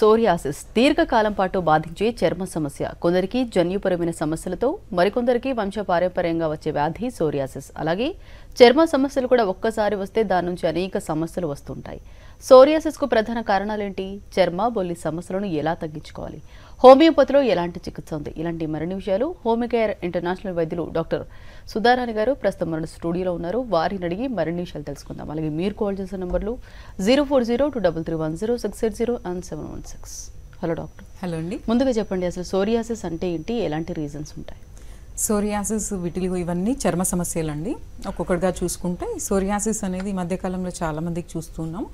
Psoriasis దీర్ఘకాలం పాటు బాధించే చర్మ సమస్య కొందరికి జన్యుపరమైన సమస్యలతో మరికొందరికి వంశపారంపర్యంగా వచ్చే వ్యాధి సోరియాసిస్ అలాగే చర్మ సమస్యలు కూడా ఒక్కసారి వస్తే దాని నుంచి అనేక సమస్యలు వస్తుంటాయి సోరియాసిస్కు ప్రధాన కారణాలేంటి చర్మ బొల్లి సమస్యలను ఎలా తగ్గించుకోవాలి హోమియోపతిలో ఎలాంటి చికిత్స ఉంది ఇలాంటి మరిన్ని విషయాలు హోమికేర్ ఇంటర్నేషనల్ వైద్యులు డాక్టర్ సుధారాణి గారు ప్రస్తుతం మన స్టూడియోలో ఉన్నారు వారిని అడిగి మరిన్ని విషయాలు తెలుసుకుందాం అలాగే మీరు కాల్ చేసిన నంబర్లు zero four zero two double three one zero six eight zero and seven one six hello doctor hello అండి ముందుగా చెప్పండి అసలు సోరియాసిస్ అంటే ఏంటి ఎలాంటి రీజన్స్ ఉంటాయి సోరియాసిస్ విటిలిగో ఇవన్నీ చర్మ సమస్యలు అండి ఒక్కొక్కటిగా చూసుకుంటే సోరియాసిస్ అనేది ఈ మధ్యకాలంలో చాలామందికి చూస్తున్నాం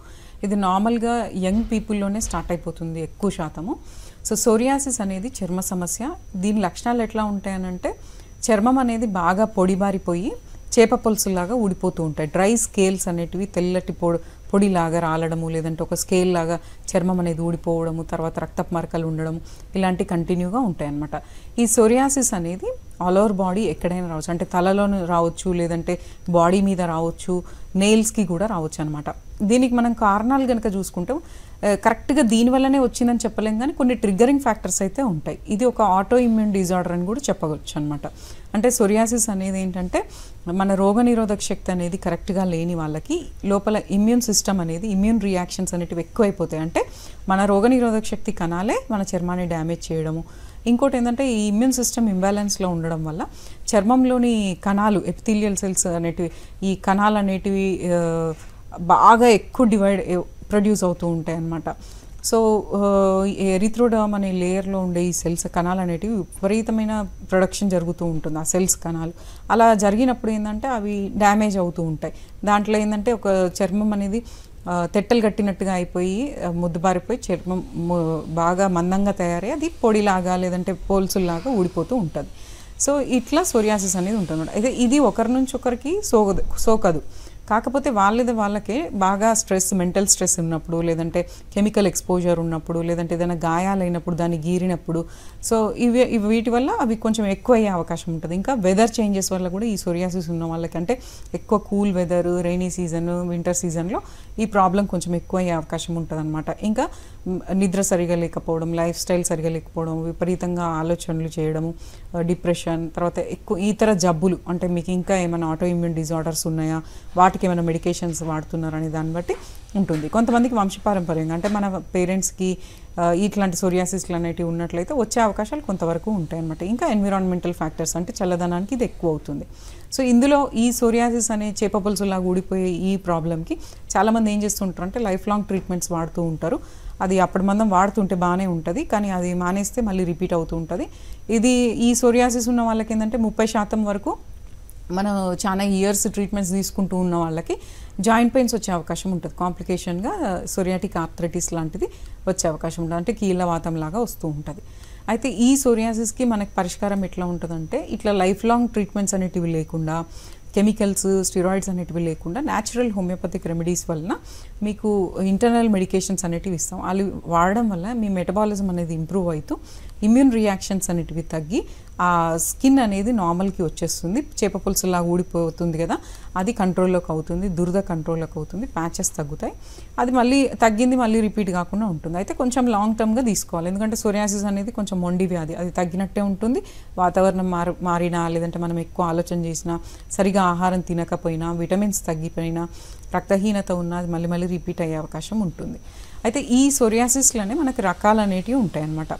ఇది నార్మల్గా యంగ్ పీపుల్లోనే స్టార్ట్ అయిపోతుంది ఎక్కువ శాతము సో సోరియాసిస్ అనేది చర్మ సమస్య దీని లక్షణాలు ఎట్లా ఉంటాయనంటే చర్మం అనేది బాగా పొడిబారిపోయి చేప పొలుసులాగా ఊడిపోతూ ఉంటాయి డ్రై స్కేల్స్ అనేటివి తెల్లటి పొడి పొడిలాగా రాలడము లేదంటే ఒక స్కేల్ లాగా చర్మం అనేది ఊడిపోవడము తర్వాత రక్త మరకలు ఉండడం ఇలాంటి కంటిన్యూగా ఉంటాయి అనమాట ఈ సోరియాసిస్ అనేది ఆల్ ఓవర్ బాడీ ఎక్కడైనా రావచ్చు అంటే తలలో రావచ్చు లేదంటే బాడీ మీద రావచ్చు నెయిల్స్కి కూడా రావచ్చు అనమాట దీనికి మనం కారణాలు కనుక చూసుకుంటాం కరెక్ట్గా దీనివల్లనే వచ్చిందని చెప్పలేం కానీ కొన్ని ట్రిగ్గరింగ్ ఫ్యాక్టర్స్ అయితే ఉంటాయి ఇది ఒక ఆటో ఇమ్యూన్ డిజార్డర్ అని కూడా చెప్పవచ్చు అనమాట అంటే సొరియాసిస్ అనేది ఏంటంటే మన రోగనిరోధక శక్తి అనేది కరెక్ట్గా లేని వాళ్ళకి లోపల ఇమ్యూన్ సిస్టమ్ అనేది ఇమ్యూన్ రియాక్షన్స్ అనేటివి ఎక్కువైపోతాయి అంటే మన రోగనిరోధక శక్తి కణాలే మన చర్మాన్ని డ్యామేజ్ చేయడము ఇంకోటి ఏంటంటే ఈ ఇమ్యూన్ సిస్టమ్ ఇంబ్యాలెన్స్లో ఉండడం వల్ల చర్మంలోని కణాలు ఎపిథీలియల్ సెల్స్ అనేటివి ఈ కణాలు అనేటివి బాగా ఎక్కువ డివైడ్ ప్రొడ్యూస్ అవుతూ ఉంటాయి అన్నమాట సో ఎరిథ్రోడర్మ్ అనే లేయర్లో ఉండే ఈ సెల్స్ కణాలు అనేటివి విపరీతమైన ప్రొడక్షన్ జరుగుతూ ఉంటుంది ఆ సెల్స్ కణాలు అలా జరిగినప్పుడు ఏంటంటే అవి డ్యామేజ్ అవుతూ ఉంటాయి దాంట్లో ఏంటంటే ఒక చర్మం అనేది తెట్టలు కట్టినట్టుగా అయిపోయి ముద్దుబారిపోయి చర్మం బాగా మందంగా తయారై అది పొడిలాగా లేదంటే పోల్సుల్లాగా ఊడిపోతూ ఉంటుంది సో ఇట్లా సోరియాసిస్ అనేది ఉంటుంది అయితే ఇది ఒకరి నుంచి ఒకరికి సోకదు సోకదు కాకపోతే వాళ్ళది వాళ్ళకి బాగా స్ట్రెస్ మెంటల్ స్ట్రెస్ ఉన్నప్పుడు లేదంటే కెమికల్ ఎక్స్పోజర్ ఉన్నప్పుడు లేదంటే ఏదైనా గాయాలైనప్పుడు దాన్ని గీరినప్పుడు సో ఇవి వీటి వల్ల అవి కొంచెం ఎక్కువ అయ్యే అవకాశం ఉంటుంది ఇంకా వెదర్ చేంజెస్ వల్ల కూడా ఈ సోరియాసిస్ ఉన్న వాళ్ళకి అంటే ఎక్కువ cool weather rainy season winter సీజన్లో ఈ ప్రాబ్లం కొంచెం ఎక్కువ అయ్యే అవకాశం ఉంటుంది ఇంకా నిద్ర సరిగా లేకపోవడం లైఫ్ స్టైల్ సరిగా లేకపోవడం విపరీతంగా ఆలోచనలు చేయడము డిప్రెషన్ తర్వాత ఎక్కువ ఇతర జబ్బులు అంటే మీకు ఇంకా ఏమైనా ఆటో ఇమ్యూన్ డిజార్డర్స్ ఉన్నాయా వాటికి ఏమైనా మెడికేషన్స్ వాడుతున్నారనే దాన్ని బట్టి ఉంటుంది కొంతమందికి వంశపారంపర్యంగా అంటే మన పేరెంట్స్కి ఇట్లాంటి సోరియాసిస్లు అనేటివి ఉన్నట్లయితే వచ్చే అవకాశాలు కొంతవరకు ఉంటాయి అన్నమాట ఇంకా ఎన్విరాన్మెంటల్ ఫ్యాక్టర్స్ అంటే చల్లదనానికి ఇది ఎక్కువ అవుతుంది సో ఇందులో ఈ సోరియాసిస్ అనే చేపపులుసులా ఊడిపోయే ఈ ప్రాబ్లమ్కి చాలామంది ఏం చేస్తుంటారు అంటే లైఫ్ లాంగ్ ట్రీట్మెంట్స్ వాడుతూ ఉంటారు అది అప్పటి మందం వాడుతుంటే బాగానే ఉంటుంది కానీ అది మానేస్తే మళ్ళీ రిపీట్ అవుతూ ఉంటుంది ఇది ఈ సోరియాసిస్ ఉన్న వాళ్ళకి ఏంటంటే ముప్పై శాతం వరకు మనం చాలా ఇయర్స్ ట్రీట్మెంట్స్ తీసుకుంటూ ఉన్న వాళ్ళకి జాయింట్ పెయిన్స్ వచ్చే అవకాశం ఉంటుంది కాంప్లికేషన్గా సొరియాటిక్ ఆర్థరైటిస్ లాంటిది వచ్చే అవకాశం ఉంటుంది అంటే కీళ్ళ వాతం లాగా వస్తూ ఉంటుంది అయితే ఈ సోరియాసిస్కి మనకు పరిష్కారం ఎట్లా ఉంటుందంటే ఇట్లా లైఫ్ లాంగ్ ట్రీట్మెంట్స్ అనేటివి లేకుండా కెమికల్స్ స్టీరాయిడ్స్ అనేటివి లేకుండా న్యాచురల్ హోమియోపతిక్ రెమెడీస్ వలన మీకు ఇంటర్నల్ మెడికేషన్స్ అనేటివి ఇస్తాం అవి వాడడం వల్ల మీ మెటబాలిజం అనేది ఇంప్రూవ్ అవుతూ ఇమ్యూన్ రియాక్షన్స్ అనేటివి తగ్గి ఆ స్కిన్ అనేది నార్మల్కి వచ్చేస్తుంది చేప పులుసులా ఊడిపోతుంది కదా అది కంట్రోల్లోకి అవుతుంది దురద కంట్రోల్లోకి అవుతుంది ప్యాచెస్ తగ్గుతాయి అది మళ్ళీ తగ్గింది మళ్ళీ రిపీట్ కాకుండా ఉంటుంది అయితే కొంచెం లాంగ్ టర్మ్గా తీసుకోవాలి ఎందుకంటే సోరియాసిస్ అనేది కొంచెం మొండి వ్యాధి అది తగ్గినట్టే ఉంటుంది వాతావరణం మారి మారినా లేదంటే మనం ఎక్కువ ఆలోచన చేసినా సరిగా ఆహారం తినకపోయినా విటమిన్స్ తగ్గిపోయినా రక్తహీనత ఉన్నా మళ్ళీ మళ్ళీ రిపీట్ అయ్యే అవకాశం ఉంటుంది అయితే ఈ సోరియాసిస్లోనే మనకు రకాలు అనేటివి ఉంటాయి అన్నమాట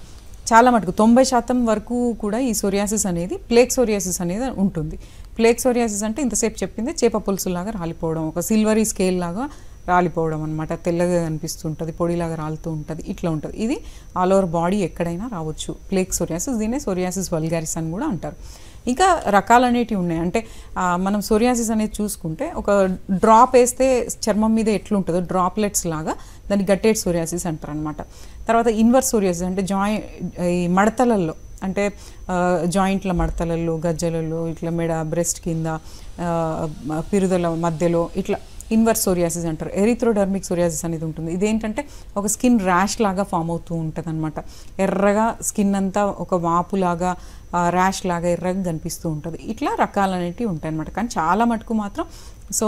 చాలా మటుకు తొంభై శాతం వరకు కూడా ఈ సోరియాసిస్ అనేది ప్లేక్ సోరియాసిస్ అనేది ఉంటుంది ప్లేక్ సోరియాసిస్ అంటే ఇంతసేపు చెప్పింది చేప పులుసులాగా రాలిపోవడం ఒక సిల్వరీ స్కేల్ లాగా రాలిపోవడం అనమాట తెల్లగా అనిపిస్తుంటుంది పొడిలాగా రాలుతూ ఉంటుంది ఇట్లా ఉంటుంది ఇది ఆల్ ఓవర్ బాడీ ఎక్కడైనా రావచ్చు ప్లేక్ సోరియాసిస్ దీనే సోరియాసిస్ వల్గారిస్ అని కూడా అంటారు ఇంకా రకాలనేటివి ఉన్నాయి అంటే మనం సోరియాసిస్ అనేది చూసుకుంటే ఒక డ్రాప్ వేస్తే చర్మం మీద ఎట్లుంటుందో డ్రాప్లెట్స్ లాగా దాన్ని గట్టేట్ సోరియాసిస్ అంటారు అనమాట తర్వాత ఇన్వర్స్ సోరియాసిస్ అంటే జాయి ఈ మడతలల్లో అంటే జాయింట్ల మడతలల్లో గజ్జలలో ఇట్లా మెడ బ్రెస్ట్ కింద పిరుదల మధ్యలో ఇట్లా ఇన్వర్స్ సోరియాసిస్ అంటారు ఎరిథ్రోడర్మిక్ సోరియాసిస్ అనేది ఉంటుంది ఇదేంటంటే ఒక స్కిన్ ర్యాష్ లాగా ఫామ్ అవుతూ ఉంటుంది అనమాట ఎర్రగా స్కిన్ అంతా ఒక వాపులాగా ర్యాష్ లాగా ఎర్రగా కనిపిస్తూ ఉంటుంది ఇట్లా రకాలనేటివి ఉంటాయి అనమాట కానీ చాలా మటుకు మాత్రం సో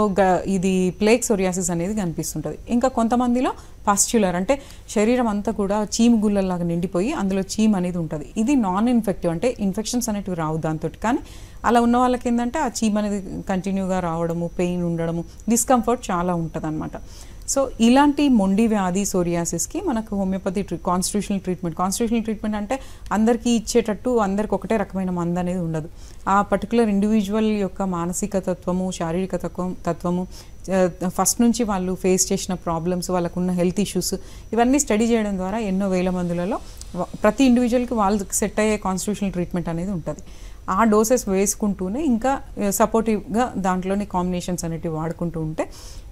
ఇది ప్లేక్ సోరియాసిస్ అనేది కనిపిస్తుంటుంది ఇంకా కొంతమందిలో పాస్చ్యులర్ అంటే శరీరం అంతా కూడా చీమ్ గుళ్ళలాగా నిండిపోయి అందులో చీమ్ అనేది ఉంటుంది ఇది నాన్ ఇన్ఫెక్టివ్ అంటే ఇన్ఫెక్షన్స్ అనేటివి రావు దాంతో కానీ అలా ఉన్న వాళ్ళకి ఏంటంటే ఆ చీమ్ అనేది కంటిన్యూగా రావడము పెయిన్ ఉండడము డిస్కంఫర్ట్ చాలా ఉంటుంది సో ఇలాంటి మొండి వ్యాధి సోరియాసిస్కి మనకు హోమియోపతి ట్రీ కాన్స్టిట్యూషనల్ ట్రీట్మెంట్ కాన్స్టిట్యూషనల్ ట్రీట్మెంట్ అంటే అందరికీ ఇచ్చేటట్టు అందరికి ఒకటే రకమైన మందు అనేది ఉండదు ఆ పర్టికులర్ ఇండివిజువల్ యొక్క మానసిక తత్వము శారీరక తత్వం తత్వము ఫస్ట్ నుంచి వాళ్ళు ఫేస్ చేసిన ప్రాబ్లమ్స్ వాళ్ళకున్న హెల్త్ ఇష్యూస్ ఇవన్నీ స్టడీ చేయడం ద్వారా ఎన్నో వేల మందులలో ప్రతి ఇండివిజువల్కి వాళ్ళకి సెట్ అయ్యే కాన్స్టిట్యూషనల్ ట్రీట్మెంట్ అనేది ఉంటుంది ఆ డోసెస్ వేసుకుంటూనే ఇంకా సపోర్టివ్గా దాంట్లోనే కాంబినేషన్స్ అనేటివి వాడుకుంటూ ఉంటే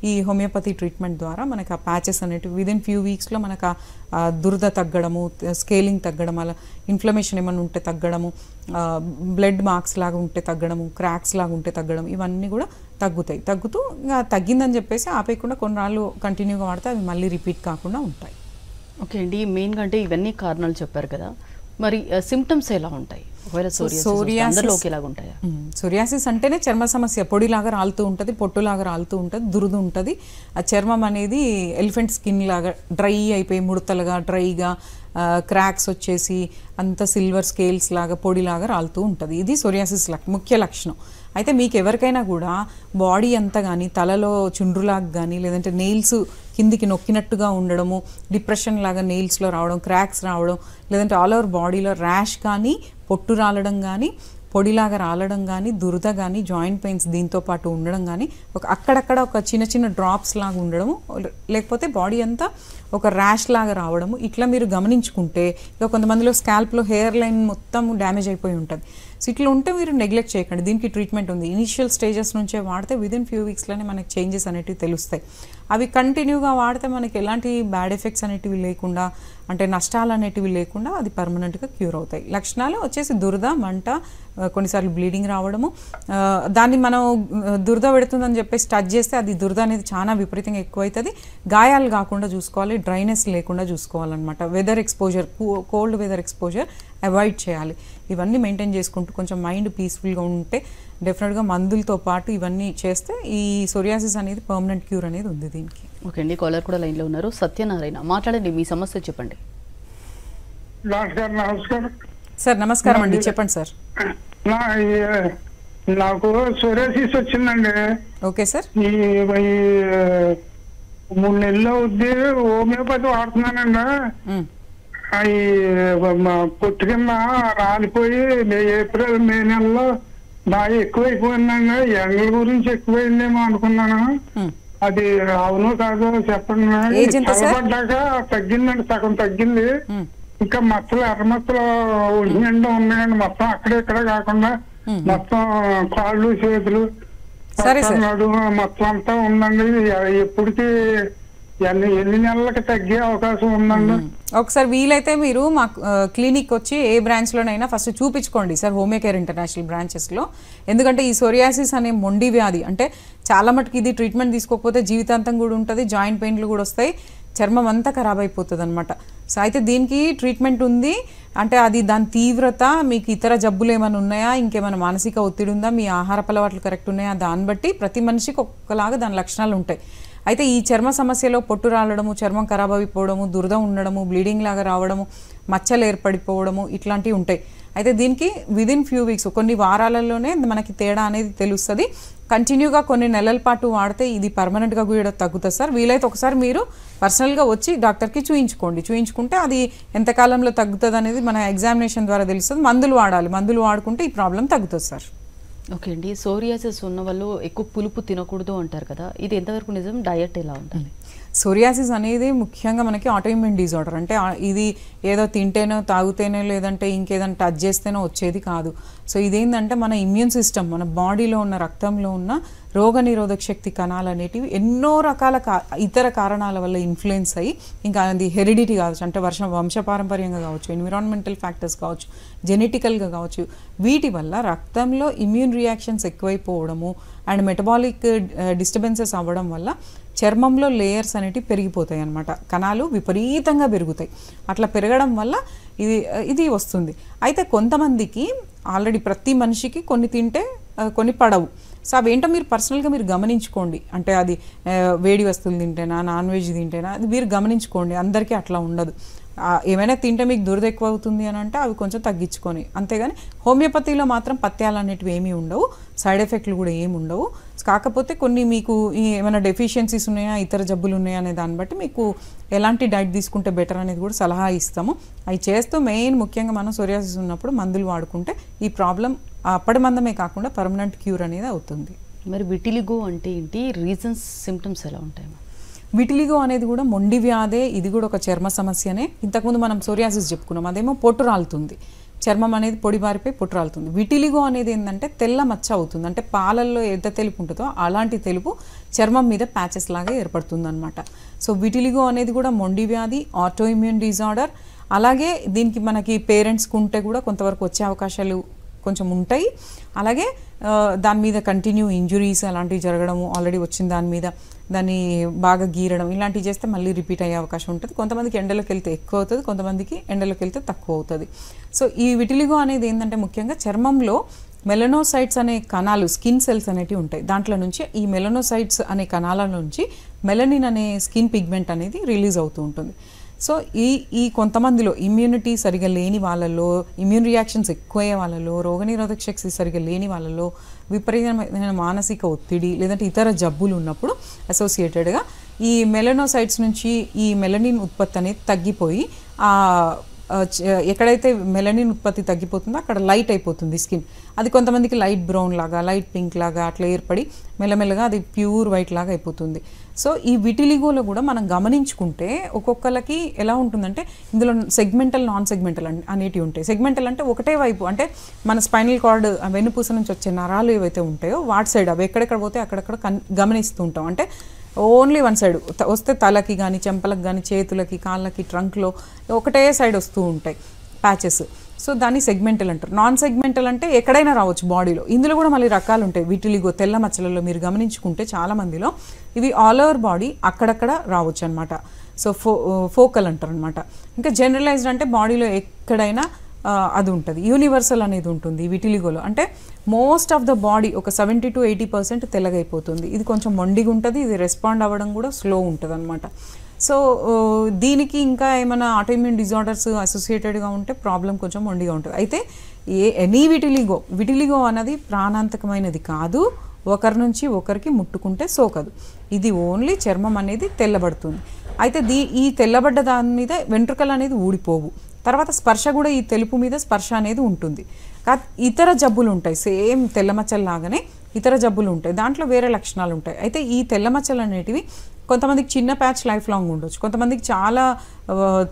ఈ హోమియోపతి ట్రీట్మెంట్ ద్వారా మనకు ఆ ప్యాచెస్ అనేటివి విదిన్ ఫ్యూ వీక్స్లో మనకు ఆ దురద తగ్గడము స్కేలింగ్ తగ్గడం అలా ఇన్ఫ్లమేషన్ ఏమైనా ఉంటే తగ్గడము బ్లడ్ మార్క్స్ లాగా ఉంటే తగ్గడము క్రాక్స్ లాగా ఉంటే తగ్గడం ఇవన్నీ కూడా తగ్గుతాయి తగ్గుతూ ఇంకా తగ్గిందని చెప్పేసి ఆపేయకుండా కొన్ని రాళ్ళు కంటిన్యూగా వాడితే అవి మళ్ళీ రిపీట్ కాకుండా ఉంటాయి ఓకే అండి మెయిన్గా అంటే ఇవన్నీ కారణాలు చెప్పారు కదా మరి సిమ్టమ్స్ ఎలా ఉంటాయి సోరియాసిస్ అంటేనే చర్మ సమస్య పొడిలాగా రాలుతూ ఉంటుంది పొట్టులాగా రాలుతూ ఉంటుంది దురుదు ఉంటుంది ఆ చర్మం అనేది ఎలిఫెంట్ స్కిన్ లాగా డ్రై అయిపోయి ముడతలుగా డ్రైగా క్రాక్స్ వచ్చేసి అంత సిల్వర్ స్కేల్స్ లాగా పొడిలాగా రాలుతూ ఉంటుంది ఇది సోరియాసిస్ ముఖ్య లక్షణం అయితే మీకు ఎవరికైనా కూడా బాడీ అంతా కానీ తలలో చుండ్రులాగా కానీ లేదంటే నెయిల్స్ కిందికి నొక్కినట్టుగా ఉండడము డిప్రెషన్ లాగా నెయిల్స్లో రావడం క్రాక్స్ రావడం లేదంటే ఆల్ ఓవర్ బాడీలో ర్యాష్ కానీ పొట్టు రాలడం కానీ పొడిలాగా రాలడం కానీ దురద కానీ జాయింట్ పెయిన్స్ దీంతో పాటు ఉండడం కానీ ఒక అక్కడక్కడ ఒక చిన్న చిన్న డ్రాప్స్ లాగా ఉండడము లేకపోతే బాడీ అంతా ఒక ర్యాష్ లాగా రావడము ఇట్లా మీరు గమనించుకుంటే ఇక కొంతమందిలో స్కాల్ప్లో హెయిర్ లైన్ మొత్తం డ్యామేజ్ అయిపోయి ఉంటుంది సో ఇట్లా ఉంటే మీరు నెగ్లెక్ట్ చేయకండి దీనికి ట్రీట్మెంట్ ఉంది ఇనిషియల్ స్టేజెస్ నుంచే వాడితే విదిన్ ఫ్యూ వీక్స్లోనే మనకి చేంజెస్ అనేటివి తెలుస్తాయి అవి కంటిన్యూగా వాడితే మనకి ఎలాంటి బ్యాడ్ ఎఫెక్ట్స్ అనేటివి లేకుండా అంటే నష్టాలు అనేటివి లేకుండా అది పర్మనెంట్గా క్యూర్ అవుతాయి లక్షణాలు వచ్చేసి దురద మంట కొన్నిసార్లు బ్లీడింగ్ రావడము దాన్ని మనం దురద పెడుతుందని చెప్పేసి టచ్ చేస్తే అది దురద అనేది చాలా విపరీతంగా ఎక్కువ అవుతుంది గాయాలు కాకుండా చూసుకోవాలి చేయాలి డ్రైనెస్ లేకుండా చూసుకోవాలన్నమాట weather exposure cold weather exposure avoid చేయాలి ఇవన్నీ మెయింటైన్ చేసుకుంటూ కొంచెం మైండ్ పీస్ఫుల్గా ఉంటే డెఫినెట్గా మందులతో పాటు ఇవన్నీ చేస్తే ఈ సొరియాసిస్ అనేది పర్మనెంట్ క్యూర్ అనేది ఉంది దీనికి ఓకే అండి కాలర్ కూడా లైన్లో ఉన్నారు సత్యనారాయణ మాట్లాడండి మీ సమస్య చెప్పండి సార్ నమస్కారం అండి చెప్పండి సార్ నాకు సొరియాసిస్ వచ్చిందండి ఓకే సార్ మూడు నెలలు అవుద్ది హోమియోపతి వాడుతున్నానండి అవి పొట్టు కింద రాలిపోయి ఏప్రిల్ మే నెలలో బాగా ఎక్కువ ఎండల గురించి ఎక్కువైందేమో అనుకున్నాను అది అవును కాదు చెప్పండి చల్లబడ్డాక తగ్గిందండి సగం తగ్గింది ఇంకా మచ్చలు ఎర్ర మచ్చలు ఉండి ఉన్నాయండి మొత్తం అక్కడే ఇక్కడ కాకుండా మొత్తం కాళ్ళు చేతులు సరే మొత్తం అంతా ఉందండి ఎప్పటికీ ఎన్ని నెలలకు తగ్గే అవకాశం ఉందండి ఒకసారి వీలైతే మీరు మా క్లినిక్ వచ్చి ఏ బ్రాంచ్లోనైనా ఫస్ట్ చూపించుకోండి సార్ హోమియో కేర్ ఇంటర్నేషనల్ లో ఎందుకంటే ఈ సోరియాసిస్ అనే మొండి వ్యాధి అంటే చాలా మటుకు ఇది ట్రీట్మెంట్ తీసుకోకపోతే జీవితాంతం కూడా ఉంటుంది జాయింట్ పెయిన్లు కూడా వస్తాయి చర్మం అంతా ఖరాబ్ అయిపోతుంది అనమాట సో అయితే దీనికి ట్రీట్మెంట్ ఉంది అంటే అది దాని తీవ్రత మీకు ఇతర జబ్బులు ఏమైనా ఉన్నాయా ఇంకేమైనా మానసిక ఒత్తిడి ఉందా మీ ఆహార అలవాట్లు కరెక్ట్ ఉన్నాయా దాన్ని బట్టి ప్రతి మనిషికి ఒక్కలాగా దాని లక్షణాలు ఉంటాయి అయితే ఈ చర్మ సమస్యలో పొట్టు రాలడము చర్మం ఖరాబ్ అయిపోవడము దురద ఉండడము బ్లీడింగ్ లాగా రావడము మచ్చలు ఏర్పడిపోవడము ఇట్లాంటివి ఉంటాయి అయితే దీనికి విదిన్ ఫ్యూ వీక్స్ కొన్ని వారాలలోనే మనకి తేడా అనేది తెలుస్తుంది కంటిన్యూగా కొన్ని నెలల పాటు వాడితే ఇది పర్మనెంట్గా కూడా తగ్గుతుంది సార్ వీలైతే ఒకసారి మీరు పర్సనల్గా వచ్చి డాక్టర్కి చూయించుకోండి చూయించుకుంటే అది ఎంతకాలంలో తగ్గుతుంది అనేది మన ఎగ్జామినేషన్ ద్వారా తెలుస్తుంది మందులు వాడాలి మందులు వాడుకుంటే ఈ ప్రాబ్లం తగ్గుతుంది సార్ ఓకే అండి సోరియాసిస్ ఉన్న వాళ్ళు ఎక్కువ పులుపు తినకూడదు అంటారు కదా ఇది ఎంతవరకు నిజం డయట్ ఎలా ఉండాలి సోరియాసిస్ అనేది ముఖ్యంగా మనకి ఆటోఇమ్యూన్ డిజార్డర్ అంటే ఇది ఏదో తింటేనో తాగితేనో లేదంటే ఇంకేదైనా టచ్ చేస్తేనో వచ్చేది కాదు సో ఇదేంటంటే మన ఇమ్యూన్ సిస్టమ్ మన బాడీలో ఉన్న రక్తంలో ఉన్న రోగనిరోధక శక్తి కణాలు అనేటివి ఎన్నో రకాల కా ఇతర కారణాల వల్ల ఇన్ఫ్లుయెన్స్ అయ్యి ఇంకా అది హెరిడిటీ కావచ్చు అంటే వర్ష వంశపారంపర్యంగా కావచ్చు ఎన్విరాన్మెంటల్ ఫ్యాక్టర్స్ కావచ్చు జెనెటికల్గా కావచ్చు వీటి వల్ల రక్తంలో ఇమ్యూన్ రియాక్షన్స్ ఎక్కువైపోవడము అండ్ మెటబాలిక్ డిస్టర్బెన్సెస్ అవ్వడం వల్ల చర్మంలో లేయర్స్ అనేటివి పెరిగిపోతాయి అనమాట కణాలు విపరీతంగా పెరుగుతాయి అట్లా పెరగడం వల్ల ఇది ఇది వస్తుంది అయితే కొంతమందికి ఆల్రెడీ ప్రతి మనిషికి కొన్ని తింటే కొన్ని పడవు సో అవేంటో మీరు పర్సనల్గా మీరు గమనించుకోండి అంటే అది వేడి వస్తువులు తింటేనా నాన్ వెజ్ తింటేనా అది మీరు గమనించుకోండి అందరికీ అట్లా ఉండదు ఏమైనా తింటే మీకు దురద ఎక్కువ అవుతుంది అని అంటే అవి కొంచెం తగ్గించుకొని అంతేగాని హోమియోపతిలో మాత్రం పత్యాలు అనేటివి ఏమీ ఉండవు సైడ్ ఎఫెక్ట్లు కూడా ఏమి ఉండవు కాకపోతే కొన్ని మీకు ఏమైనా డెఫిషియన్సీస్ ఉన్నాయా ఇతర జబ్బులు ఉన్నాయా అనే దాన్ని బట్టి మీకు ఎలాంటి డైట్ తీసుకుంటే బెటర్ అనేది కూడా సలహా ఇస్తాము అవి చేస్తూ మెయిన్ ముఖ్యంగా మనం సోరియాసిస్ ఉన్నప్పుడు మందులు వాడుకుంటే ఈ ప్రాబ్లం అప్పటి మందమే కాకుండా పర్మనెంట్ క్యూర్ అనేది అవుతుంది మరి విటిలిగో అంటే ఏంటి రీజన్స్ సిమ్టమ్స్ ఎలా ఉంటాయి విటిలిగో అనేది కూడా మొండి వ్యాధే ఇది కూడా ఒక చర్మ సమస్యనే ఇంతకుముందు మనం సోరియాసిస్ చెప్పుకున్నాం అదేమో పొట్టు రాలుతుంది చర్మం అనేది పొడి బారిపోయి పొట్టు రాలుతుంది విటిలిగో అనేది ఏంటంటే తెల్ల మచ్చ అవుతుంది అంటే పాలల్లో ఎంత తెలుపు ఉంటుందో అలాంటి తెలుపు చర్మం మీద ప్యాచెస్ లాగా ఏర్పడుతుంది అనమాట సో విటిలిగో అనేది కూడా మొండి వ్యాధి ఆటోఇమ్యూన్ డిజార్డర్ అలాగే దీనికి మనకి పేరెంట్స్కి ఉంటే కూడా కొంతవరకు వచ్చే అవకాశాలు కొంచెం ఉంటాయి అలాగే దాని మీద కంటిన్యూ ఇంజురీస్ అలాంటివి జరగడము ఆల్రెడీ వచ్చిన దాని మీద దాన్ని బాగా గీరడం ఇలాంటివి చేస్తే మళ్ళీ రిపీట్ అయ్యే అవకాశం ఉంటుంది కొంతమందికి ఎండలోకి వెళ్తే ఎక్కువ అవుతుంది కొంతమందికి ఎండలోకి వెళ్తే తక్కువ అవుతుంది సో ఈ విటిలిగో అనేది ఏంటంటే ముఖ్యంగా చర్మంలో మెలనోసైట్స్ అనే కణాలు స్కిన్ సెల్స్ అనేటివి ఉంటాయి దాంట్లో నుంచి ఈ మెలనోసైట్స్ అనే కణాల నుంచి మెలనిన్ అనే స్కిన్ పిగ్మెంట్ అనేది రిలీజ్ అవుతూ ఉంటుంది సో ఈ ఈ కొంతమందిలో ఇమ్యూనిటీ సరిగా లేని వాళ్ళలో ఇమ్యూన్ రియాక్షన్స్ ఎక్కువయ్యే వాళ్ళలో రోగనిరోధక శక్తి సరిగా లేని వాళ్ళలో విపరీతమైన మానసిక ఒత్తిడి లేదంటే ఇతర జబ్బులు ఉన్నప్పుడు అసోసియేటెడ్గా ఈ మెలనోసైట్స్ నుంచి ఈ మెలనిన్ ఉత్పత్తి అనేది తగ్గిపోయి ఎక్కడైతే మెలనిన్ ఉత్పత్తి తగ్గిపోతుందో అక్కడ లైట్ అయిపోతుంది స్కిన్ అది కొంతమందికి లైట్ బ్రౌన్ లాగా లైట్ పింక్ లాగా అట్లా ఏర్పడి మెల్లమెల్లగా అది ప్యూర్ వైట్ లాగా అయిపోతుంది సో ఈ విటిలిగోలో కూడా మనం గమనించుకుంటే ఒక్కొక్కరికి ఎలా ఉంటుందంటే ఇందులో సెగ్మెంటల్ నాన్ సెగ్మెంటల్ అనేటివి ఉంటాయి సెగ్మెంటల్ అంటే ఒకటే వైపు అంటే మన స్పైనల్ కార్డ్ వెన్నుపూస నుంచి వచ్చే నరాలు ఏవైతే ఉంటాయో వాటి సైడ్ అవి ఎక్కడెక్కడ పోతే అక్కడక్కడ కన్ గమనిస్తూ ఉంటాం అంటే ఓన్లీ వన్ సైడ్ వస్తే తలకి కానీ చెంపలకు కానీ చేతులకి కాళ్ళకి ట్రంక్లో ఒకటే సైడ్ వస్తూ ఉంటాయి ప్యాచెస్ సో దాన్ని సెగ్మెంటల్ అంటారు నాన్ సెగ్మెంటల్ అంటే ఎక్కడైనా రావచ్చు బాడీలో ఇందులో కూడా మళ్ళీ రకాలు ఉంటాయి వీటిలిగో తెల్ల మచ్చలలో మీరు గమనించుకుంటే చాలామందిలో ఇవి ఆల్ ఓవర్ బాడీ అక్కడక్కడ రావచ్చు అనమాట సో ఫో ఫోకల్ అంటారు అనమాట ఇంకా జనరలైజ్డ్ అంటే బాడీలో ఎక్కడైనా అది ఉంటుంది యూనివర్సల్ అనేది ఉంటుంది విటిలిగోలో అంటే మోస్ట్ ఆఫ్ ద బాడీ ఒక సెవెంటీ టు ఎయిటీ పర్సెంట్ తెల్లగైపోతుంది ఇది కొంచెం మొండిగా ఉంటుంది ఇది రెస్పాండ్ అవ్వడం కూడా స్లో ఉంటుంది అనమాట సో దీనికి ఇంకా ఏమైనా ఆటోమ్యూన్ డిజార్డర్స్ అసోసియేటెడ్గా ఉంటే ప్రాబ్లం కొంచెం మొండిగా ఉంటుంది అయితే ఏ ఎనీ విటిలిగో విటిలిగో అన్నది ప్రాణాంతకమైనది కాదు ఒకరి నుంచి ఒకరికి ముట్టుకుంటే సోకదు ఇది ఓన్లీ చర్మం అనేది తెల్లబడుతుంది అయితే దీ ఈ తెల్లబడ్డ దాని మీద వెంట్రుకలు అనేది ఊడిపోవు తర్వాత స్పర్శ కూడా ఈ తెలుపు మీద స్పర్శ అనేది ఉంటుంది ఇతర జబ్బులు ఉంటాయి సేమ్ తెల్లమచ్చల్లాగానే ఇతర జబ్బులు ఉంటాయి దాంట్లో వేరే లక్షణాలు ఉంటాయి అయితే ఈ తెల్లమచ్చలు అనేటివి కొంతమందికి చిన్న ప్యాచ్ లైఫ్ లాంగ్ ఉండొచ్చు కొంతమందికి చాలా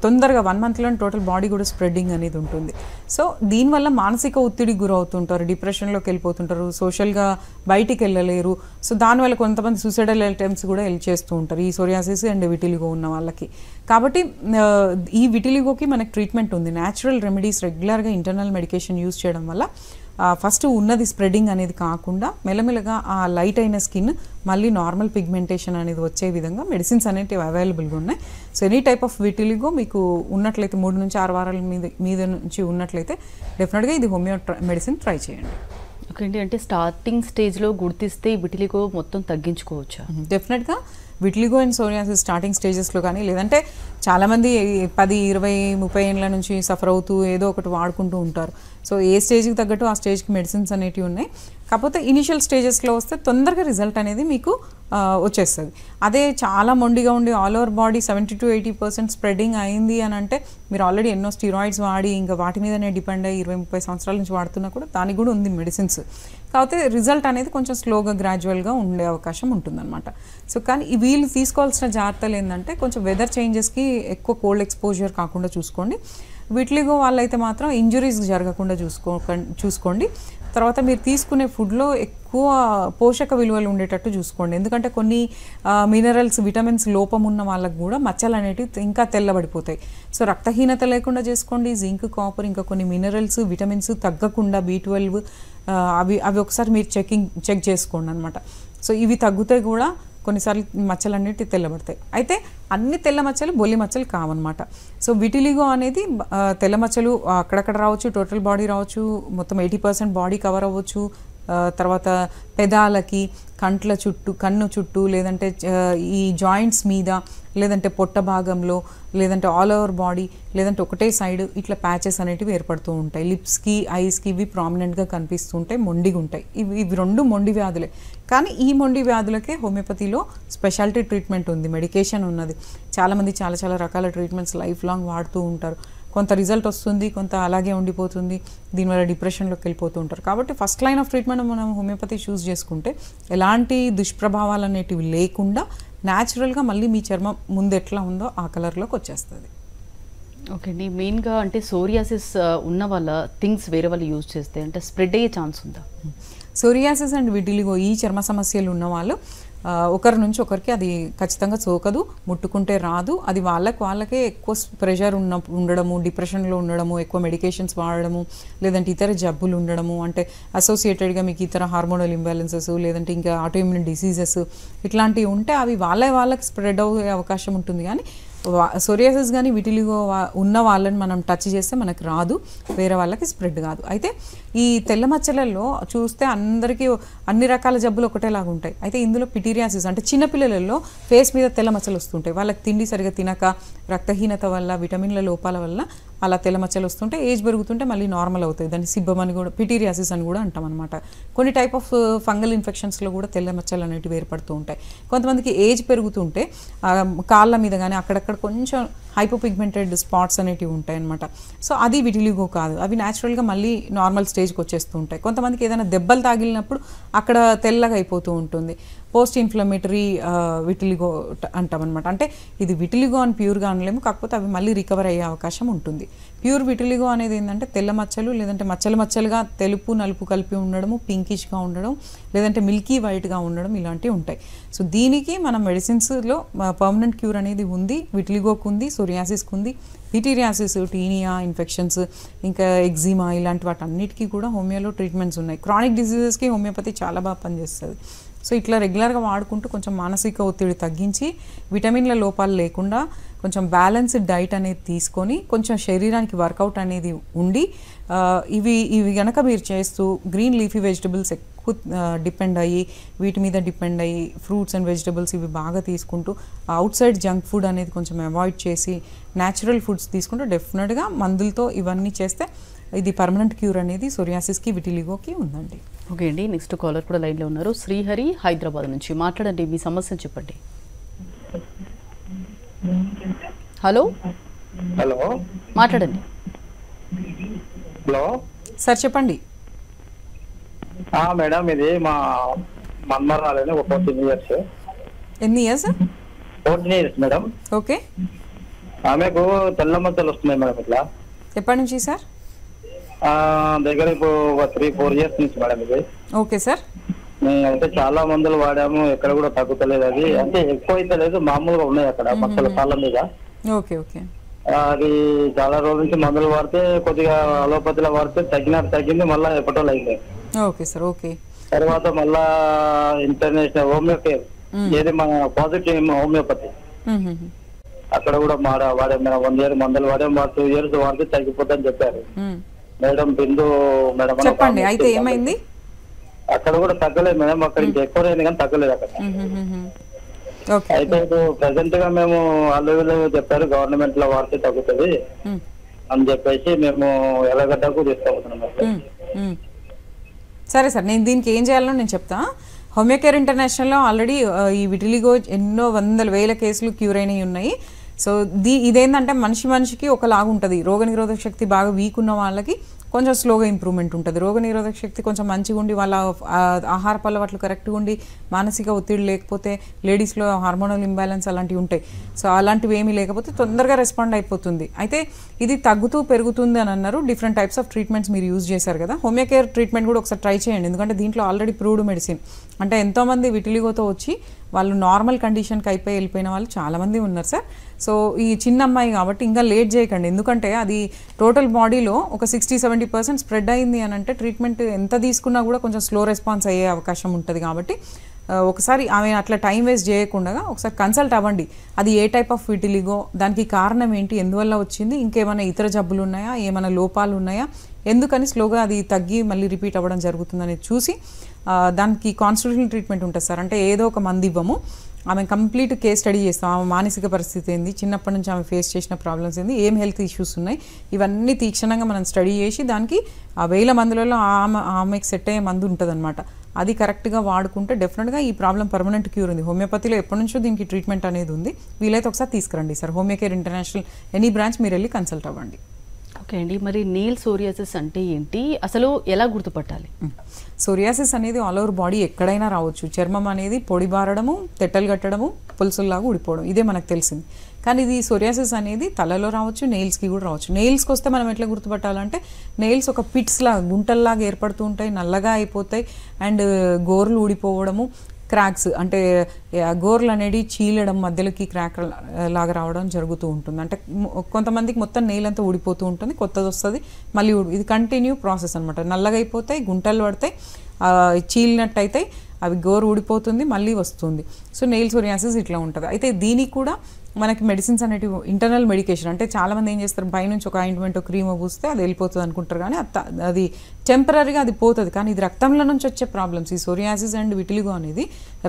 తొందరగా వన్ మంత్లో టోటల్ బాడీ కూడా స్ప్రెడ్డింగ్ అనేది ఉంటుంది సో దీనివల్ల మానసిక ఒత్తిడికి గురవుతుంటారు డిప్రెషన్లోకి వెళ్ళిపోతుంటారు సోషల్గా బయటికి వెళ్ళలేరు సో దానివల్ల కొంతమంది సూసైడల్ అటెంప్ట్స్ కూడా వెళ్ళి చేస్తూ ఉంటారు ఈ సోరియాసిస్ అండ్ విటిలిగో ఉన్న వాళ్ళకి కాబట్టి ఈ విటిలిగోకి మనకు ట్రీట్మెంట్ ఉంది న్యాచురల్ రెమెడీస్ రెగ్యులర్గా ఇంటర్నల్ మెడికేషన్ యూస్ చేయడం వల్ల ఫస్ట్ ఉన్నది స్ప్రెడింగ్ అనేది కాకుండా మెల్లమెల్లగా ఆ లైట్ అయిన స్కిన్ మళ్ళీ నార్మల్ పిగ్మెంటేషన్ అనేది వచ్చే విధంగా మెడిసిన్స్ అనేటివి అవైలబుల్గా ఉన్నాయి so any type of vitiligo మీకు ఉన్నట్లయితే మూడు నుంచి ఆరు వారాల మీద మీద నుంచి ఉన్నట్లయితే డెఫినెట్గా ఇది హోమియో మెడిసిన్ ట్రై చేయండి ఓకే అంటే స్టార్టింగ్ స్టేజ్లో గుర్తిస్తే విటిలిగో మొత్తం తగ్గించుకోవచ్చు డెఫినెట్గా mm-hmm. విట్లిగో అండ్ సోరియాసిస్ స్టార్టింగ్ స్టేజెస్లో కానీ లేదంటే చాలామంది పది ఇరవై ముప్పై ఏళ్ళ నుంచి సఫర్ అవుతూ ఏదో ఒకటి వాడుకుంటూ ఉంటారు సో ఏ స్టేజ్కి తగ్గట్టు ఆ స్టేజ్కి మెడిసిన్స్ అనేటివి ఉన్నాయి కాకపోతే ఇనిషియల్ స్టేజెస్లో వస్తే తొందరగా రిజల్ట్ అనేది మీకు వచ్చేస్తుంది అదే చాలా మొండిగా ఉండి all over body seventy to eighty percent spreading అయింది అని అంటే మీరు ఆల్రెడీ ఎన్నో స్టీరాయిడ్స్ వాడి ఇంకా వాటి మీదనే డిపెండ్ అయ్యి ఇరవై ముప్పై సంవత్సరాల నుంచి వాడుతున్నా కూడా దానికి కూడా ఉంది మెడిసిన్స్ కాకపోతే రిజల్ట్ అనేది కొంచెం స్లోగా గ్రాడ్యువల్గా ఉండే అవకాశం ఉంటుందన్నమాట సో కానీ ఈ వీళ్ళు తీసుకోవాల్సిన జాగ్రత్తలు ఏంటంటే కొంచెం వెదర్ చేంజెస్కి ఎక్కువ కోల్డ్ ఎక్స్పోజర్ కాకుండా చూసుకోండి వీటిలో వాళ్ళైతే మాత్రం ఇంజురీస్ జరగకుండా చూసుకో చూసుకోండి తర్వాత మీరు తీసుకునే ఫుడ్లో ఎక్కువ పోషక విలువలు ఉండేటట్టు చూసుకోండి ఎందుకంటే కొన్ని మినరల్స్ విటమిన్స్ లోపం ఉన్న వాళ్ళకు కూడా మచ్చలు అనేటివి ఇంకా తెల్లబడిపోతాయి సో రక్తహీనత లేకుండా చేసుకోండి జింక్ కాపర్ ఇంకా కొన్ని మినరల్స్ విటమిన్స్ తగ్గకుండా బీ ట్వెల్వ్ అవి అవి ఒకసారి మీరు చెకింగ్ చెక్ చేసుకోండి అనమాట సో ఇవి తగ్గితే కూడా కొన్నిసార్లు మచ్చలు అన్నిటి తెల్లబడతాయి అయితే అన్ని తెల్ల మచ్చలు బొల్లి మచ్చలు కావన్నమాట సో విటిలిగో అనేది తెల్ల మచ్చలు అక్కడక్కడ రావచ్చు టోటల్ బాడీ రావచ్చు మొత్తం ఎయిటీ పర్సెంట్ బాడీ కవర్ అవ్వచ్చు తర్వాత పెదాలకి కంట్ల చుట్టూ కన్ను చుట్టూ లేదంటే ఈ జాయింట్స్ మీద లేదంటే పొట్ట భాగంలో లేదంటే ఆల్ ఓవర్ బాడీ లేదంటే ఒకటే సైడ్ ఇట్లా ప్యాచెస్ అనేటివి ఏర్పడుతూ ఉంటాయి లిప్స్కి ఐస్కి ఇవి ప్రామినెంట్గా ఉంటాయి మొండిగా ఉంటాయి ఇవి ఇవి రెండు మొండి వ్యాధులే కానీ ఈ మొండి వ్యాధులకే హోమియోపతిలో స్పెషాలిటీ ట్రీట్మెంట్ ఉంది మెడికేషన్ ఉన్నది చాలామంది చాలా చాలా రకాల ట్రీట్మెంట్స్ లైఫ్ లాంగ్ వాడుతూ ఉంటారు కొంత రిజల్ట్ వస్తుంది కొంత అలాగే ఉండిపోతుంది దీనివల్ల డిప్రెషన్లోకి వెళ్ళిపోతూ ఉంటారు కాబట్టి ఫస్ట్ లైన్ ఆఫ్ ట్రీట్మెంట్ మనం హోమియోపతి చూస్ చేసుకుంటే ఎలాంటి దుష్ప్రభావాలు అనేటివి లేకుండా న్యాచురల్గా మళ్ళీ మీ చర్మం ముందు ఎట్లా ఉందో ఆ కలర్లోకి వచ్చేస్తుంది ఓకే అండి మెయిన్గా అంటే సోరియాసిస్ ఉన్న వాళ్ళ థింగ్స్ వేరే వాళ్ళు యూజ్ చేస్తే అంటే స్ప్రెడ్ అయ్యే ఛాన్స్ ఉందా సోరియాసిస్ అండ్ విటిలిగో ఈ చర్మ సమస్యలు ఉన్నవాళ్ళు ఒకరి నుంచి ఒకరికి అది ఖచ్చితంగా సోకదు ముట్టుకుంటే రాదు అది వాళ్ళకి వాళ్ళకే ఎక్కువ ప్రెషర్ ఉన్న ఉండడము డిప్రెషన్లో ఉండడము ఎక్కువ మెడికేషన్స్ వాడడము లేదంటే ఇతర జబ్బులు ఉండడము అంటే అసోసియేటెడ్గా మీకు ఇతర హార్మోనల్ ఇంబ్యాలెన్సెస్ లేదంటే ఇంకా ఆటోఇమ్యూన్ డిసీజెస్ ఇట్లాంటివి ఉంటే అవి వాళ్ళే వాళ్ళకి స్ప్రెడ్ అయ్యే అవకాశం ఉంటుంది కానీ సోరియాసిస్ కానీ విటిలిగో ఉన్న వాళ్ళని మనం టచ్ చేస్తే మనకు రాదు వేరే వాళ్ళకి స్ప్రెడ్ కాదు అయితే ఈ తెల్ల మచ్చలలో చూస్తే అందరికీ అన్ని రకాల జబ్బులు ఒకటేలాగా ఉంటాయి అయితే ఇందులో పిటీరియాసిస్ అంటే చిన్నపిల్లలలో ఫేస్ మీద తెల్ల మచ్చలు వస్తుంటాయి వాళ్ళకి తిండి సరిగా తినక రక్తహీనత వల్ల విటమిన్ల లోపాల వల్ల అలా తెల్ల మచ్చలు వస్తుంటే ఏజ్ పెరుగుతుంటే మళ్ళీ నార్మల్ అవుతాయి దాన్ని సిబ్బం అని కూడా పిటీరియాసిస్ అని కూడా అంటాం అనమాట కొన్ని టైప్ ఆఫ్ ఫంగల్ ఇన్ఫెక్షన్స్లో కూడా తెల్ల మచ్చలు అనేటివి ఏర్పడుతూ ఉంటాయి కొంతమందికి ఏజ్ పెరుగుతుంటే కాళ్ళ మీద కానీ అక్కడక్కడ కొంచెం హైపోపిగ్మెంటెడ్ స్పాట్స్ అనేటివి ఉంటాయి అనమాట సో అది విటిలిగో కాదు అవి న్యాచురల్గా మళ్ళీ నార్మల్ స్టేజ్కి వచ్చేస్తూ ఉంటాయి కొంతమందికి ఏదైనా దెబ్బలు తాగిలినప్పుడు అక్కడ తెల్లగా అయిపోతూ ఉంటుంది పోస్ట్ ఇన్ఫ్లమేటరీ విటిలిగో అంటామన్నమాట అంటే ఇది విటిలిగో అని ప్యూర్గా అనలేము కాకపోతే అవి మళ్ళీ రికవర్ అయ్యే అవకాశం ఉంటుంది ప్యూర్ విటిలిగో అనేది ఏంటంటే తెల్ల మచ్చలు లేదంటే మచ్చలు మచ్చలుగా తెలుపు నలుపు కలిపి ఉండడము పింకిష్గా ఉండడం లేదంటే మిల్కీ వైట్గా ఉండడం ఇలాంటివి ఉంటాయి సో దీనికి మన మెడిసిన్స్లో పర్మనెంట్ క్యూర్ అనేది ఉంది విటిలిగోకు ఉంది సోరియాసిస్కి ఉంది పిటీరియాసిస్ టీనియా ఇన్ఫెక్షన్స్ ఇంకా ఎగ్జిమా ఇలాంటి వాటన్నిటికీ కూడా హోమియోలో ట్రీట్మెంట్స్ ఉన్నాయి క్రానిక్ డిజీజెస్కి హోమియోపతి చాలా బాగా పనిచేస్తుంది సో ఇట్లా రెగ్యులర్గా వాడుకుంటూ కొంచెం మానసిక ఒత్తిడి తగ్గించి విటమిన్ల లోపాలు లేకుండా కొంచెం బ్యాలెన్స్డ్ డైట్ అనేది తీసుకొని కొంచెం శరీరానికి వర్కౌట్ అనేది ఉండి ఇవి ఇవి కనుక మీరు చేస్తూ గ్రీన్ లీఫీ వెజిటబుల్స్ ఎక్కువ డిపెండ్ అయ్యి వీటి మీద డిపెండ్ అయ్యి ఫ్రూట్స్ అండ్ వెజిటబుల్స్ ఇవి బాగా తీసుకుంటూ అవుట్ సైడ్ జంక్ ఫుడ్ అనేది కొంచెం అవాయిడ్ చేసి న్యాచురల్ ఫుడ్స్ తీసుకుంటూ డెఫినెట్గా మందులతో ఇవన్నీ చేస్తే ఇది పర్మనెంట్ క్యూర్ అనేది సోరియాసిస్కి విటిలిగోకి ఉందండి ఓకే అండి నెక్స్ట్ కాలర్ కూడా లైన్లో ఉన్నారు శ్రీహరి హైదరాబాద్ నుంచి మాట్లాడండి మీ సమస్యను చెప్పండి హలో హలో మాట్లాడండి హలో సార్ చెప్పండి మేడం ఇది మా మన్మరాలని ఒక ఫోర్టీన్ ఇయర్స్ ఎన్ని years fourteen years madam okay ఆమెకు తెల్ల మచ్చలు వస్తున్నాయి మేడం ఇట్లా ఎప్పటి నుంచి సార్ దగ్గర ఇప్పుడు ఒక త్రీ ఫోర్ ఇయర్స్ నుంచి మేడం ఇది ఓకే సార్ చాలా మందులు వాడాము ఎక్కడ కూడా తగ్గుతలేదు అది అంటే ఎక్కువ అయితే లేదు మామూలుగా ఉన్నాయి అక్కడ పక్కల కాళ్ళ మీద ఓకే ఓకే అది చాలా రోజుల నుంచి మందులు వాడితే కొద్దిగా అలోపతిలో వాడితే తగ్గినట్టు తగ్గింది మళ్ళీ ఎప్పటోళ్ళు అయింది ఓకే సార్ ఓకే తర్వాత మళ్ళా ఇంటర్నేషనల్ హోమియోపతి ఏది మన పాజిటివ్ హోమియోపతి అక్కడ కూడా మాడ వాడే వన్ ఇయర్ మందులు వాడే టూ ఇయర్స్ వాడితే తగ్గిపోతుందని చెప్పారు మేడం బిందు మేడం చెప్పండి అయితే ఏమైంది అక్కడ కూడా తగ్గలేదు మేడం అక్కడ ఇంకా ఎక్కువ అయింది కానీ తగ్గలేదు అక్కడ అయితే ఇప్పుడు ప్రజెంట్ గా మేము అల్లు చెప్పారు గవర్నమెంట్ లో వార్త తగ్గుతుంది అని చెప్పేసి మేము ఎలాగడ్డకు తీసుకోబోతున్నాం సరే సార్ నేను దీనికి ఏం చేయాలో నేను చెప్తా హోమియోకేర్ ఇంటర్నేషనల్లో ఆల్రెడీ ఈ విటిలిగో ఎన్నో వందల వేల కేసులు క్యూర్ అయినవి ఉన్నాయి సో దీ ఇదేంటంటే మనిషి మనిషికి ఒకలాగా ఉంటుంది రోగనిరోధక శక్తి బాగా వీక్ ఉన్న వాళ్ళకి కొంచెం స్లోగా ఇంప్రూవ్మెంట్ ఉంటుంది రోగనిరోధక శక్తి కొంచెం మంచిగా ఉండి వాళ్ళ ఆహార అలవాట్లు కరెక్ట్గా ఉండి మానసిక ఒత్తిడి లేకపోతే లేడీస్లో హార్మోనల్ ఇంబ్యాలెన్స్ అలాంటివి ఉంటాయి సో అలాంటివి ఏమీ లేకపోతే తొందరగా రెస్పాండ్ అయిపోతుంది అయితే ఇది తగ్గుతూ పెరుగుతుంది అని అన్నారు డిఫరెంట్ టైప్స్ ఆఫ్ ట్రీట్మెంట్స్ మీరు యూజ్ చేశారు కదా హోమియోకేర్ ట్రీట్మెంట్ కూడా ఒకసారి ట్రై చేయండి ఎందుకంటే దీంట్లో ఆల్రెడీ ప్రూవ్డ్ మెడిసిన్ అంటే ఎంతోమంది విటిలిగోతో వచ్చి వాళ్ళు నార్మల్ కండిషన్కి అయిపోయి వెళ్ళిపోయిన వాళ్ళు చాలామంది ఉన్నారు సార్ సో ఈ చిన్న అమ్మాయి కాబట్టి ఇంకా లేట్ చేయకండి ఎందుకంటే అది టోటల్ బాడీలో ఒక సిక్స్టీ సెవెంటీ పర్సెంట్ స్ప్రెడ్ అయింది అని అంటే ట్రీట్మెంట్ ఎంత తీసుకున్నా కూడా కొంచెం స్లో రెస్పాన్స్ అయ్యే అవకాశం ఉంటుంది కాబట్టి ఒకసారి ఆమె అట్లా టైం వేస్ట్ చేయకుండా ఒకసారి కన్సల్ట్ అవ్వండి అది ఏ టైప్ ఆఫ్ ఫిటిలిగో దానికి కారణం ఏంటి ఎందువల్ల వచ్చింది ఇంకేమైనా ఇతర జబ్బులు ఉన్నాయా ఏమైనా లోపాలు ఉన్నాయా ఎందుకని స్లోగా అది తగ్గి మళ్ళీ రిపీట్ అవ్వడం జరుగుతుందని చూసి దానికి కాన్స్టిట్యూషన్ ట్రీట్మెంట్ ఉంటుంది సార్ అంటే ఏదో ఒక మంది ఇవ్వము ఆమె కంప్లీట్ కేస్ స్టడీ చేస్తాం ఆమె మానసిక పరిస్థితి ఏంది చిన్నప్పటి నుంచి ఆమె ఫేస్ చేసిన ప్రాబ్లమ్స్ ఏంది ఏం హెల్త్ ఇష్యూస్ ఉన్నాయి ఇవన్నీ తీక్షణంగా మనం స్టడీ చేసి దానికి ఆ వేల మందులలో ఆమె ఆమెకి సెట్ అయ్యే మందు ఉంటుందన్నమాట అది కరెక్ట్గా వాడుకుంటే డెఫినెట్గా ఈ ప్రాబ్లం పర్మనెంట్ క్యూర్ ఉంది హోమియోపతిలో ఎప్పటి నుంచో దీనికి ట్రీట్మెంట్ అనేది ఉంది వీలైతే ఒకసారి తీసుకురండి sir Homeocare International any branch మీరు వెళ్ళి కన్సల్ట్ అవ్వండి ఓకే అండి మరి నీల్ సోరియాసిస్ అంటే ఏంటి అసలు ఎలా గుర్తుపట్టాలి సోరియాసిస్ అనేది ఆల్ ఓవర్ బాడీ ఎక్కడైనా రావచ్చు చర్మం అనేది పొడి బారడము తెట్టలు కట్టడము పులుసుల్లాగా ఊడిపోవడం ఇదే మనకు తెలిసింది కానీ ఇది సోరియాసిస్ అనేది తలలో రావచ్చు నెయిల్స్కి కూడా రావచ్చు నెయిల్స్కి వస్తే మనం ఎట్లా గుర్తుపట్టాలంటే నెయిల్స్ ఒక పిట్స్లా గుంటల్లాగా ఏర్పడుతూ ఉంటాయి నల్లగా అయిపోతాయి అండ్ గోర్లు ఊడిపోవడము క్రాక్స్ అంటే గోర్లు అనేది చీలడం మధ్యలోకి క్రాక్ లాగా రావడం జరుగుతూ ఉంటుంది అంటే కొంతమందికి మొత్తం నేలంతా ఊడిపోతూ ఉంటుంది కొత్తది వస్తుంది మళ్ళీ ఇది కంటిన్యూ ప్రాసెస్ అనమాట అయిపోతాయి గుంటలు పడతాయి చీలినట్టు అయితే అవి గోరు ఊడిపోతుంది మళ్ళీ వస్తుంది సో నెయిల్ సోరియాసిస్ ఇట్లా ఉంటుంది అయితే దీనికి కూడా మనకి మెడిసిన్స్ అనేటివి ఇంటర్నల్ మెడికేషన్ అంటే చాలామంది ఏం చేస్తారు పై నుంచి ఒక ఆయింట్మెంట్ క్రీమ్ పూస్తే అది వెళ్ళిపోతుంది అనుకుంటారు కానీ అది టెంపరీగా అది పోతుంది కానీ ఇది రక్తంలో నుంచి వచ్చే ప్రాబ్లమ్స్ ఈ సోరియాసిస్ అండ్ విటిలిగో అనేది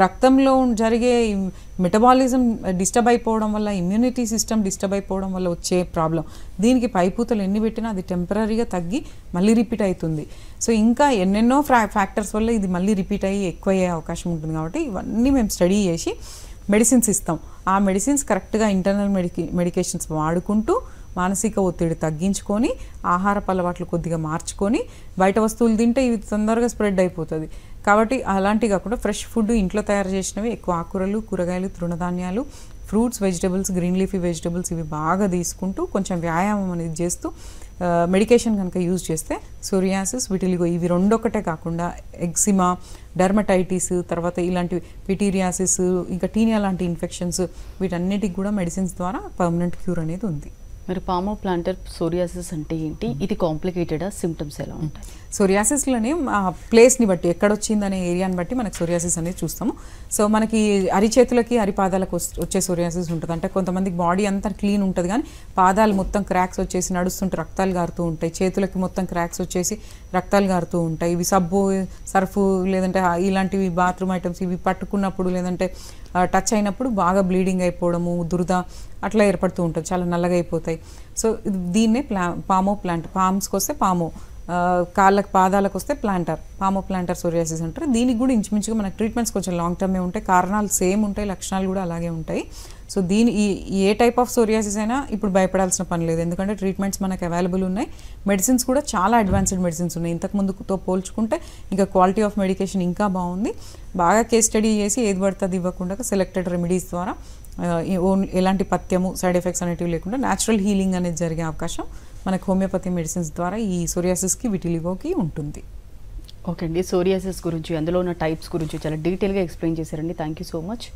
రక్తంలో జరిగే మెటబాలిజం డిస్టర్బ్ అయిపోవడం వల్ల ఇమ్యూనిటీ సిస్టమ్ డిస్టర్బ్ అయిపోవడం వల్ల వచ్చే ప్రాబ్లం దీనికి పైపూతలు ఎన్ని పెట్టినా అది టెంపరీగా తగ్గి మళ్ళీ రిపీట్ అవుతుంది సో ఇంకా ఎన్నెన్నో ఫ్యాక్టర్స్ వల్ల ఇది మళ్ళీ రిపీట్ అయ్యి ఎక్కువ అయ్యే అవకాశం ఉంటుంది కాబట్టి ఇవన్నీ మేము స్టడీ చేసి మెడిసిన్స్ ఇస్తాం ఆ మెడిసిన్స్ కరెక్ట్గా ఇంటర్నల్ మెడికే మెడికేషన్స్ వాడుకుంటూ మానసిక ఒత్తిడి తగ్గించుకొని ఆహారపు అలవాట్లు కొద్దిగా మార్చుకొని బయట వస్తువులు తింటే ఇవి తొందరగా స్ప్రెడ్ అయిపోతుంది కాబట్టి అలాంటివి కాకుండా ఫ్రెష్ ఫుడ్ ఇంట్లో తయారు చేసినవి ఎక్కువ ఆకురలు కూరగాయలు తృణధాన్యాలు fruits vegetables green leafy vegetables ఇవి బాగా తీసుకుంటూ కొంచెం వ్యాయామం అనేది చేస్తూ మెడికేషన్ కనుక యూజ్ చేస్తే సోరియాసిస్ విటిలిగో ఇవి రెండొక్కటే కాకుండా ఎగ్జిమా డర్మటైటిస్ తర్వాత ఇలాంటివి పిటీరియాసిస్ ఇంకా టీనియా లాంటి ఇన్ఫెక్షన్స్ వీటన్నిటికి కూడా మెడిసిన్స్ ద్వారా పర్మనెంట్ క్యూర్ అనేది ఉంది మరి పామో ప్లాంటర్ సోరియాసిస్ అంటే ఏంటి ఇది కాంప్లికేటెడా సిమ్టమ్స్ ఎలా ఉంటాయి సోరియాసిస్లోనే ప్లేస్ని బట్టి ఎక్కడొచ్చిందనే ఏరియాని బట్టి మనకు సోరియాసిస్ అనేది చూస్తాము సో మనకి అరిచేతులకి అరిపాదాలకు వచ్చే సోరియాసిస్ ఉంటుంది అంటే కొంతమంది బాడీ అంతా క్లీన్ ఉంటుంది కానీ పాదాలు మొత్తం క్రాక్స్ వచ్చేసి నడుస్తుంటే రక్తాలు గారుతూ ఉంటాయి చేతులకి మొత్తం క్రాక్స్ వచ్చేసి రక్తాలు గారుతూ ఉంటాయి ఇవి సబ్బు సర్ఫ్ లేదంటే ఇలాంటివి బాత్రూమ్ ఐటమ్స్ ఇవి పట్టుకున్నప్పుడు లేదంటే టచ్ అయినప్పుడు బాగా బ్లీడింగ్ అయిపోవడము దురద అట్లా ఏర్పడుతూ ఉంటుంది చాలా నల్లగా అయిపోతాయి సో దీన్నే ప్లా పామో ప్లాంట్ పామ్స్కి వస్తే పామో కాళ్ళకు పాదాలకు వస్తే ప్లాంటర్ పాము ప్లాంటర్ సోరియాసిస్ అంటారు దీనికి కూడా ఇంచుమించుగా మనకు ట్రీట్మెంట్స్ కొంచెం లాంగ్ టర్మే ఉంటాయి కారణాలు సేమ్ ఉంటాయి లక్షణాలు కూడా అలాగే ఉంటాయి సో దీని ఈ ఏ టైప్ ఆఫ్ సోరియాసిస్ అయినా ఇప్పుడు భయపడాల్సిన పని లేదు ఎందుకంటే ట్రీట్మెంట్స్ మనకు అవైలబుల్ ఉన్నాయి మెడిసిన్స్ కూడా చాలా అడ్వాన్స్డ్ మెడిసిన్స్ ఉన్నాయి ఇంతకు ముందుతో పోల్చుకుంటే ఇంకా క్వాలిటీ ఆఫ్ మెడికేషన్ ఇంకా బాగుంది బాగా కేస్ స్టడీ చేసి ఏది పడుతుంది ఇవ్వకుండా సెలెక్టెడ్ రెమెడీస్ ద్వారా ఎలాంటి పత్యము సైడ్ ఎఫెక్ట్స్ అనేటివి లేకుండా న్యాచురల్ హీలింగ్ అనేది జరిగే అవకాశం మనకు హోమియోపతి మెడిసిన్స్ ద్వారా ఈ సోరియాసిస్కి విటిలిగోకి ఉంటుంది ఓకే అండి సోరియాసిస్ గురించి అందులో ఉన్న టైప్స్ గురించి చాలా డీటెయిల్గా ఎక్స్ప్లెయిన్ చేశారండి థ్యాంక్ యూ సో మచ్